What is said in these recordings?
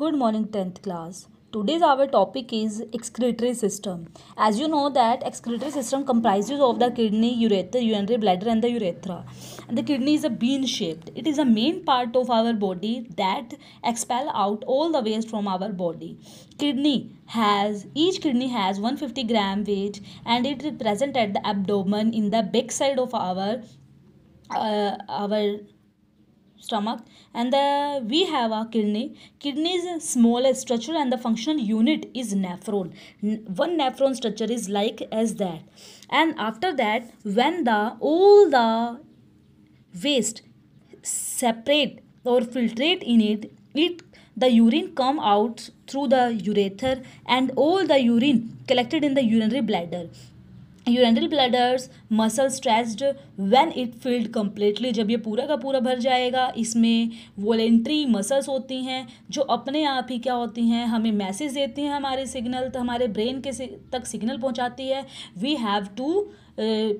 good morning 10th class today's our topic is excretory system as you know that excretory system comprises of the kidney urethra urinary bladder and the urethra and the kidney is a bean shaped it is a main part of our body that expel out all the waste from our body kidney has each kidney has 150 gram weight and it is present at the abdomen in the back side of our uh, our stomach and the we have our kidney kidney is a smallest structure and the functional unit is nephron one nephron structure is like as that and after that when the all the waste separate or filtrate in it it the urine come out through the urethra and all the urine collected in the urinary bladder urinary bladders muscle stressed when it filled completely जब ये पूरा का पूरा भर जाएगा इसमें voluntary muscles होती हैं जो अपने आप ही क्या होती हैं हमें मैसेज देती हैं हमारे सिग्नल तो हमारे ब्रेन के तक सिग्नल पहुंचाती है we have to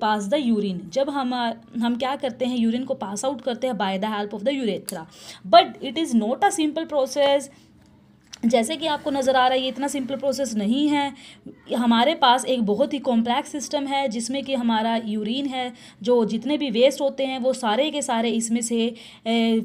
pass the urine जब हम हम क्या करते हैं यूरिन को पास आउट करते हैं by the help of the urethra but it is not a simple process जैसे कि आपको नज़र आ रहा है ये इतना सिंपल प्रोसेस नहीं है हमारे पास एक बहुत ही कॉम्प्लेक्स सिस्टम है जिसमें कि हमारा यूरिन है जो जितने भी वेस्ट होते हैं वो सारे के सारे इसमें से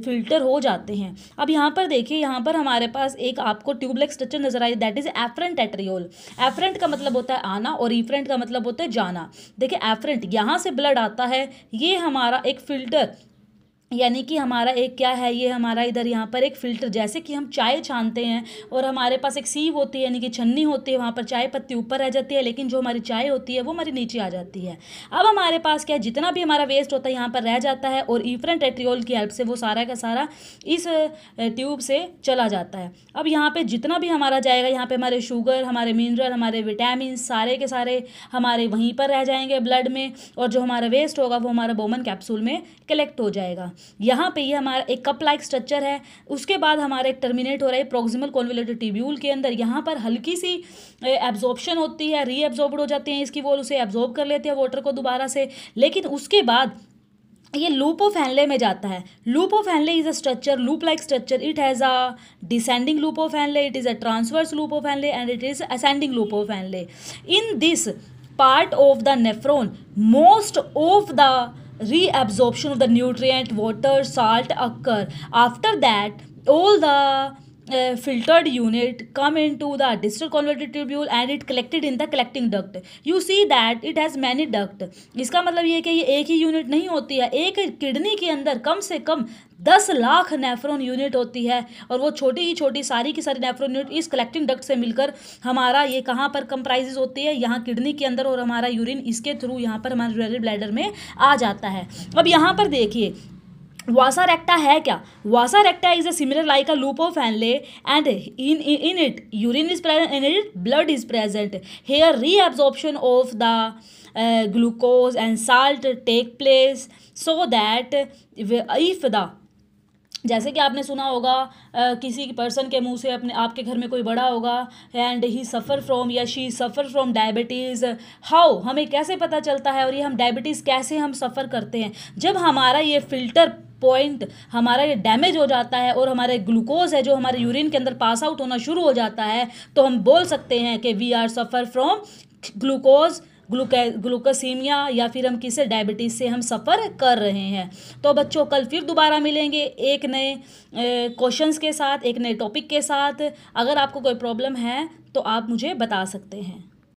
फिल्टर हो जाते हैं अब यहाँ पर देखिए यहाँ पर हमारे पास एक आपको ट्यूबलेक्स स्ट्रक्चर नज़र आ है that is afferent arteriole afferent का मतलब होता है आना और ईफरेंट का मतलब होता है जाना देखिए एफरेंट यहाँ से ब्लड आता है ये हमारा एक फ़िल्टर यानी कि हमारा एक क्या है ये हमारा इधर यहाँ पर एक फ़िल्टर जैसे कि हम चाय छानते हैं और हमारे पास एक सीव होती है यानी कि छन्नी होती है वहाँ पर चाय पत्ती ऊपर रह जाती है लेकिन जो हमारी चाय होती है वो हमारी नीचे आ जाती है अब हमारे पास क्या है जितना भी हमारा वेस्ट होता है यहाँ पर रह जाता है और ईफरेंट टेट्रियोल की हेल्प से वो सारा का सारा इस ट्यूब से चला जाता है अब यहाँ पर जितना भी हमारा जाएगा यहाँ पर हमारे शुगर हमारे मिनरल हमारे विटामिन सारे के सारे हमारे वहीं पर रह जाएंगे ब्लड में और जो हमारा वेस्ट होगा वो हमारा बोमन कैप्सूल में कलेक्ट हो जाएगा यहाँ पे ये हमारा एक कप लाइक स्ट्रक्चर है उसके बाद हमारा एक टर्मिनेट हो रहा है प्रोक्सिमल कॉन्विलेटर ट्यूब्यूल के अंदर यहाँ पर हल्की सी एब्जॉर्प्शन होती है रीअब्जॉर्ब हो जाते हैं इसकी वॉल उसे एब्जॉर्ब कर लेते हैं वाटर को दोबारा से लेकिन उसके बाद ये लूपो फैनले में जाता है loop of Henle is a structure loop like structure it has a descending loop of it is a transverse loop of Henle and it is ascending loop of Henle in this part of the nephron most of the reabsorption of the nutrient water salt occur after that all the filtered filtered unit come into the distal convoluted tubule and it collected in the collecting duct you see that it has many duct इसका मतलब ये कि ये एक ही unit नहीं होती है एक किडनी के अंदर कम से कम दस लाख नेफ्रॉन यूनिट होती है और वो छोटी ही छोटी सारी की सारी नेफ्रॉन यूनिट इस कलेक्टिंग डक्ट से मिलकर हमारा ये कहाँ पर कंप्राइजेज होती है यहाँ किडनी के अंदर और हमारा यूरिन इसके थ्रू यहाँ पर हमारे ब्लैडर में आ जाता है अब यहाँ पर देखिए वासा रेक्टा है क्या vasa recta is a similar like a loop of Henle and in in it urine is present in it blood is present here absorption of the glucose and salt take place so that if the जैसे कि आपने सुना होगा किसी person के मुंह से अपने आपके घर में कोई बड़ा होगा एंड ही सफ़र फ्रॉम या she suffer from diabetes how हमें कैसे पता चलता है और ये हम डायबिटीज़ कैसे हम सफ़र करते हैं जब हमारा ये फिल्टर पॉइंट हमारा ये डैमेज हो जाता है और हमारे ग्लूकोज है जो हमारे यूरिन के अंदर पास आउट होना शुरू हो जाता है तो हम बोल सकते हैं कि we are suffer from glucose ग्लूके ग्लूकोसीमिया या फिर हम किसे डायबिटीज़ से हम सफ़र कर रहे हैं तो बच्चों कल फिर दोबारा मिलेंगे एक नए क्वेश्चंस के साथ एक नए टॉपिक के साथ अगर आपको कोई प्रॉब्लम है तो आप मुझे बता सकते हैं